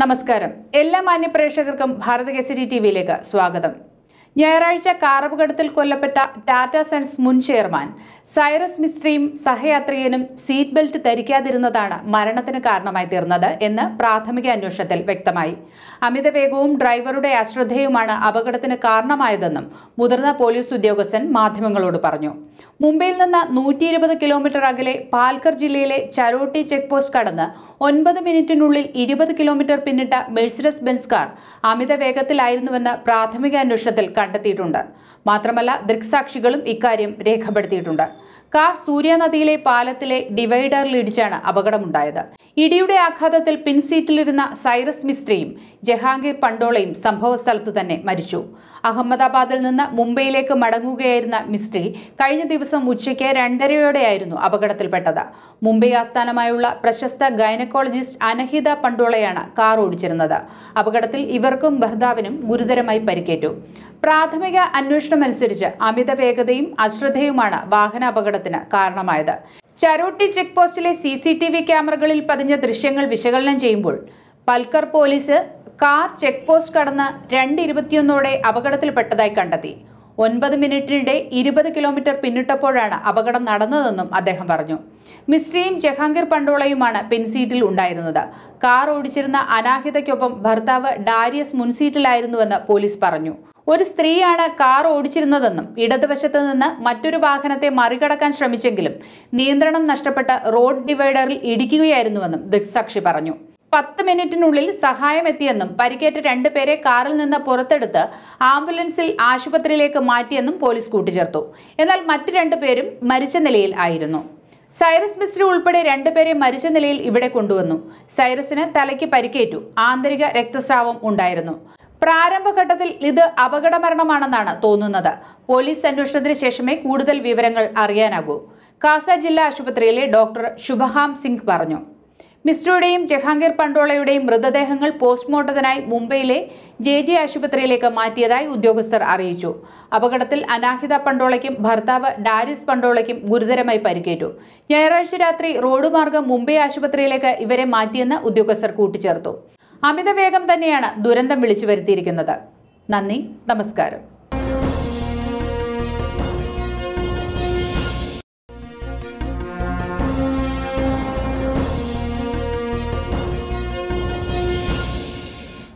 നമസ്കാരം എല്ലാ പ്രേക്ഷകർക്കും ഭാരത കേസരി ടി വിയിലേക്ക് സ്വാഗതം ഞായറാഴ്ച കാറപകടത്തിൽ കൊല്ലപ്പെട്ട ടാറ്റ സൺസ് മുൻ ചെയർമാൻ സൈറസ് മിസ്ത്രിയും സഹയാത്രികനും സീറ്റ് ബെൽറ്റ് ധരിക്കാതിരുന്നതാണ് മരണത്തിന് കാരണമായി തീർന്നത് എന്ന് പ്രാഥമിക അന്വേഷണത്തിൽ വ്യക്തമായി അമിതവേഗവും ഡ്രൈവറുടെ അശ്രദ്ധയുമാണ് അപകടത്തിന് കാരണമായതെന്നും മുതിർന്ന പോലീസ് ഉദ്യോഗസ്ഥൻ മാധ്യമങ്ങളോട് പറഞ്ഞു മുംബൈയിൽ നിന്ന് നൂറ്റി കിലോമീറ്റർ അകലെ പാൽക്കർ ജില്ലയിലെ ചരോട്ടി ചെക്ക് പോസ്റ്റ് കടന്ന് ഒൻപത് മിനിറ്റിനുള്ളിൽ ഇരുപത് കിലോമീറ്റർ പിന്നിട്ട മെഴ്സിഡസ് ബെൻസ് കാർ അമിത വേഗത്തിലായിരുന്നുവെന്ന് പ്രാഥമിക അന്വേഷണത്തിൽ കണ്ടെത്തിയിട്ടുണ്ട് മാത്രമല്ല ദൃക്സാക്ഷികളും ഇക്കാര്യം രേഖപ്പെടുത്തിയിട്ടുണ്ട് കാർ സൂര്യനദിയിലെ പാലത്തിലെ പാലത്തിലെ ഡിവൈഡറിലിടിച്ചാണ് അപകടമുണ്ടായത് ഇടിയുടെ ആഘാതത്തിൽ പിൻസീറ്റിലിരുന്ന സൈറസ് മിസ്ത്രിയും ജഹാംഗീർ പണ്ടോളയും സംഭവസ്ഥലത്ത് തന്നെ മരിച്ചു അഹമ്മദാബാദിൽ നിന്ന് മുംബൈയിലേക്ക് മടങ്ങുകയായിരുന്ന മിസ്ത്രി കഴിഞ്ഞ ദിവസം ഉച്ചയ്ക്ക് രണ്ടരയോടെയായിരുന്നു അപകടത്തിൽപ്പെട്ടത് മുംബൈ ആസ്ഥാനമായുള്ള പ്രശസ്ത ഗൈനക്കോളജിസ്റ്റ് അനഹിത പണ്ടോളയാണ് കാർ ഓടിച്ചിരുന്നത് അപകടത്തിൽ ഇവർക്കും ഭർത്താവിനും ഗുരുതരമായി പരിക്കേറ്റു പ്രാഥമിക അന്വേഷണമനുസരിച്ച് അമിത വേഗതയും അശ്രദ്ധയുമാണ് വാഹനാപകടത്തിന് കാരണമായത് ചരോട്ടി ചെക്ക് പോസ്റ്റിലെ സി സി ടി വി ക്യാമറകളിൽ പതിഞ്ഞ ദൃശ്യങ്ങൾ വിശകലനം ചെയ്യുമ്പോൾ Palghar police car check post കടന്ന് രണ്ട് ഇരുപത്തിയൊന്നോടെ അപകടത്തിൽപ്പെട്ടതായി കണ്ടെത്തി ഒൻപത് മിനിറ്റിനിടെ ഇരുപത് കിലോമീറ്റർ പിന്നിട്ടപ്പോഴാണ് അപകടം നടന്നതെന്നും അദ്ദേഹം പറഞ്ഞു മിശ്രയും ജഹാംഗീർ പണ്ടോളയുമാണ് പിൻസീറ്റിൽ ഉണ്ടായിരുന്നത് കാർ ഓടിച്ചിരുന്ന അനാഹിതയ്ക്കൊപ്പം ഭർത്താവ് ഡാരിയസ് മുൻസീറ്റിലായിരുന്നുവെന്ന് പോലീസ് പറഞ്ഞു ഒരു സ്ത്രീയാണ് കാർ ഓടിച്ചിരുന്നതെന്നും ഇടതുവശത്ത് നിന്ന് മറ്റൊരു വാഹനത്തെ മറികടക്കാൻ ശ്രമിച്ചെങ്കിലും നിയന്ത്രണം നഷ്ടപ്പെട്ട് റോഡ് ഡിവൈഡറിൽ ഇടിക്കുകയായിരുന്നുവെന്നും ദൃക്സാക്ഷി പറഞ്ഞു പത്ത് മിനിറ്റിനുള്ളിൽ സഹായമെത്തിയെന്നും പരിക്കേറ്റ രണ്ടുപേരെ കാറിൽ നിന്ന് പുറത്തെടുത്ത് ആംബുലൻസിൽ ആശുപത്രിയിലേക്ക് മാറ്റിയെന്നും പോലീസ് കൂട്ടിച്ചേർത്തു എന്നാൽ മറ്റു രണ്ടുപേരും മരിച്ച നിലയിൽ ആയിരുന്നു സൈറസ് മിസ്റ്റർ ഉൾപ്പെടെ രണ്ടുപേരെ മരിച്ച നിലയിൽ ഇവിടെ കൊണ്ടുവന്നു സൈറസിന് തലയ്ക്ക് പരിക്കേറ്റു ആന്തരിക രക്തസ്രാവം ഉണ്ടായിരുന്നു പ്രാരംഭഘട്ടത്തിൽ ഇത് അപകടമരണമാണെന്നാണ് തോന്നുന്നത് പോലീസ് അന്വേഷണത്തിന് ശേഷമേ കൂടുതൽ വിവരങ്ങൾ അറിയാനാകൂ കാസ ജില്ലാ ആശുപത്രിയിലെ ഡോക്ടർ ശുഭഹാം സിംഗ് പറഞ്ഞു മിസ്റ്ററുടെയും ജഹാംഗീർ പണ്ടോളയുടെയും മൃതദേഹങ്ങൾ പോസ്റ്റ്മോർട്ടത്തിനായി മുംബൈയിലെ ജെ ജെ ആശുപത്രിയിലേക്ക് മാറ്റിയതായി ഉദ്യോഗസ്ഥർ അറിയിച്ചു അപകടത്തിൽ അനാഹിത പണ്ടോളയ്ക്കും ഭർത്താവ് ഡാരിസ് പണ്ടോളയ്ക്കും ഗുരുതരമായി പരിക്കേറ്റു ഞായറാഴ്ച രാത്രി റോഡ് മാർഗം മുംബൈ ആശുപത്രിയിലേക്ക് ഇവരെ മാറ്റിയെന്ന് ഉദ്യോഗസ്ഥർ കൂട്ടിച്ചേർത്തു അമിതവേഗം തന്നെയാണ് ദുരന്തം വിളിച്ചു വരുത്തിയിരിക്കുന്നത് നന്ദി നമസ്കാരം